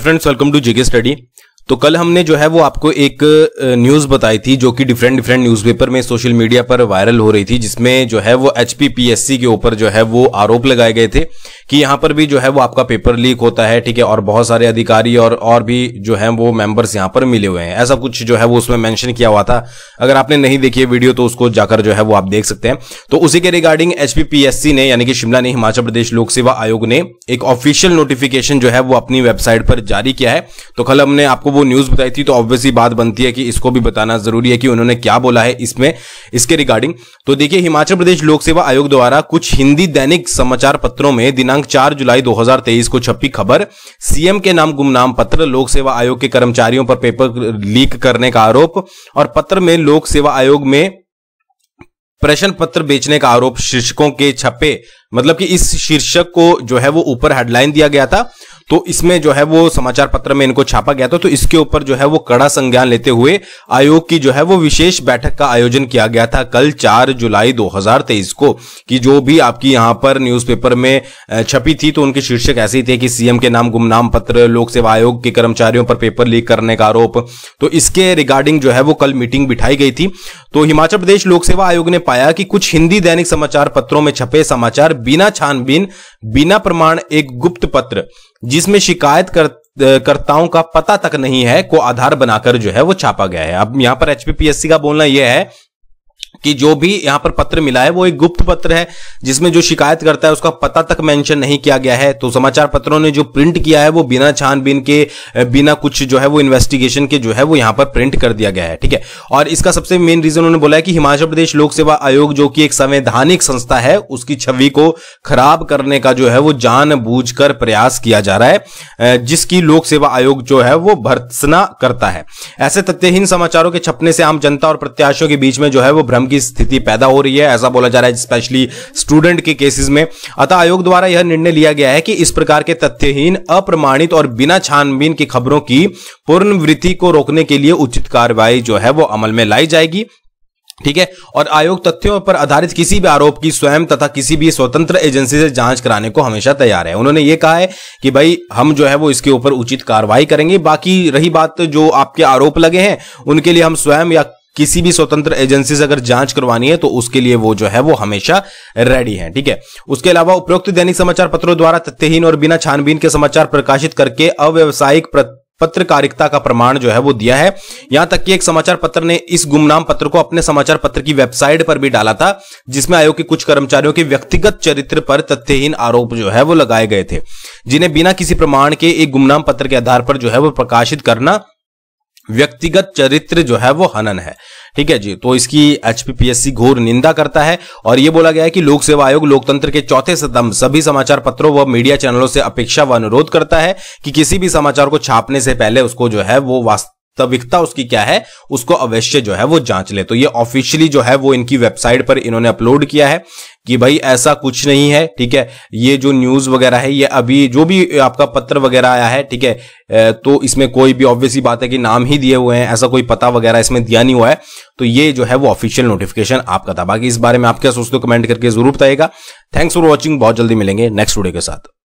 friends, welcome to JK Study. तो कल हमने जो है वो आपको एक न्यूज बताई थी जो कि डिफरेंट डिफरेंट न्यूज़पेपर में सोशल मीडिया पर वायरल हो रही थी जिसमें जो है वो एच के ऊपर जो है वो आरोप लगाए गए थे कि यहां पर भी जो है वो आपका पेपर लीक होता है ठीक है और बहुत सारे अधिकारी और और भी जो है वो मेंबर्स यहां पर मिले हुए हैं ऐसा कुछ जो है वो उसमें मैंशन किया हुआ था अगर आपने नहीं देखी है वीडियो तो उसको जाकर जो है वो आप देख सकते हैं तो उसी के रिगार्डिंग एच ने यानी कि शिमला ने हिमाचल प्रदेश लोक सेवा आयोग ने एक ऑफिशियल नोटिफिकेशन जो है वो अपनी वेबसाइट पर जारी किया है तो कल हमने आपको वो न्यूज़ बताई थी तो ऑब्वियसली बात बनती है कि इसको भी बताना जरूरी है कि उन्होंने क्या बोला है इसमें इसके रिगार्डिंग तो देखिए हिमाचल प्रदेश लोक सेवा आयोग द्वारा कुछ हिंदी दैनिक समाचार पत्रों में दिनांक चार जुलाई 2023 को छपी खबर सीएम के नाम गुमनाम पत्र लोक सेवा आयोग के कर्मचारियों पर पेपर लीक करने का आरोप और पत्र में लोक सेवा आयोग में प्रश्न पत्र बेचने का आरोप शीर्षकों के छपे मतलब कि इस शीर्षक को जो है वो ऊपर हेडलाइन दिया गया था तो इसमें जो है वो समाचार पत्र में इनको छापा गया था तो इसके ऊपर जो है वो कड़ा संज्ञान लेते हुए आयोग की जो है वो विशेष बैठक का आयोजन किया गया था कल चार जुलाई 2023 को कि जो भी आपकी यहां पर न्यूज़पेपर में छपी थी तो उनके शीर्षक ऐसे ही थे कि सीएम के नाम गुमनाम पत्र लोक सेवा आयोग के कर्मचारियों पर पेपर लीक करने का आरोप तो इसके रिगार्डिंग जो है वो कल मीटिंग बिठाई गई थी तो हिमाचल प्रदेश लोक सेवा आयोग ने पाया कि कुछ हिंदी दैनिक समाचार पत्रों में छपे समाचार बिना छानबीन बिना प्रमाण एक गुप्त पत्र जिसमें शिकायत कर करताओं का पता तक नहीं है को आधार बनाकर जो है वो छापा गया है अब यहां पर एचपीपीएससी का बोलना यह है कि जो भी यहां पर पत्र मिला है वो एक गुप्त पत्र है जिसमें जो शिकायत करता है उसका पता तक मेंशन नहीं किया गया है तो समाचार पत्रों ने जो प्रिंट किया है वो बिना छानबीन के बिना कुछ जो है वो इन्वेस्टिगेशन के जो है वो यहाँ पर प्रिंट कर दिया गया है ठीक है और इसका सबसे मेन रीजन उन्होंने बोला है कि हिमाचल प्रदेश लोक सेवा आयोग जो कि एक संवैधानिक संस्था है उसकी छवि को खराब करने का जो है वो जान प्रयास किया जा रहा है जिसकी लोक सेवा आयोग जो है वो भर्सना करता है ऐसे तथ्यहीन समाचारों के छपने से आम जनता और प्रत्याशियों के बीच में जो है वो भ्रम की स्थिति पैदा हो रही है ऐसा बोला जा रहा है स्पेशली स्टूडेंट के केसेस में अतः आयोग द्वारा यह निर्णय लिया गया है कि इस प्रकार के तथ्यहीन अप्रमाणित और बिना छानबीन की खबरों की पुनर्वृत्ति को रोकने के लिए उचित कार्रवाई जो है वो अमल में लाई जाएगी ठीक है और आयोग तथ्यों पर आधारित किसी भी आरोप की स्वयं तथा किसी भी स्वतंत्र एजेंसी से जांच कराने को हमेशा तैयार है उन्होंने ये कहा है कि भाई हम जो है वो इसके ऊपर उचित कार्रवाई करेंगे बाकी रही बात जो आपके आरोप लगे हैं उनके लिए हम स्वयं या किसी भी स्वतंत्र एजेंसी से अगर जांच करवानी है तो उसके लिए वो जो है वो हमेशा रेडी है ठीक है उसके अलावा उपयुक्त दैनिक समाचार पत्रों द्वारा तथ्यहीन और बिना छानबीन के समाचार प्रकाशित करके अव्यवसायिक पत्रकारिता का प्रमाण जो है वो दिया है यहां तक कि एक समाचार पत्र ने इस गुमनाम पत्र को अपने समाचार पत्र की वेबसाइट पर भी डाला था जिसमें आयोग के कुछ कर्मचारियों के व्यक्तिगत चरित्र पर तथ्यहीन आरोप जो है वो लगाए गए थे जिन्हें बिना किसी प्रमाण के एक गुमनाम पत्र के आधार पर जो है वो प्रकाशित करना व्यक्तिगत चरित्र जो है वो हनन है ठीक है जी तो इसकी एचपीपीएससी घोर निंदा करता है और ये बोला गया है कि लोक सेवा आयोग लोकतंत्र के चौथे स्तंभ सभी समाचार पत्रों व मीडिया चैनलों से अपेक्षा व अनुरोध करता है कि किसी भी समाचार को छापने से पहले उसको जो है वो वास्तव वास्तविकता उसकी क्या है उसको अवश्य जो है वो जांच ले तो ये ऑफिशियली जो है वो इनकी वेबसाइट पर इन्होंने अपलोड किया है कि भाई ऐसा कुछ नहीं है ठीक है ये जो न्यूज वगैरह है ये अभी जो भी आपका पत्र वगैरह आया है ठीक है तो इसमें कोई भी ऑब्वियसली बात है कि नाम ही दिए हुए हैं ऐसा कोई पता वगैरह इसमें दिया नहीं हुआ है तो ये जो है वो ऑफिशियल नोटिफिकेशन आपका था बाकी इस बारे में आप क्या सोचते हो कमेंट करके जरूर बताइएगा थैंक्स फॉर वॉचिंग बहुत जल्दी मिलेंगे नेक्स्ट वीडियो के साथ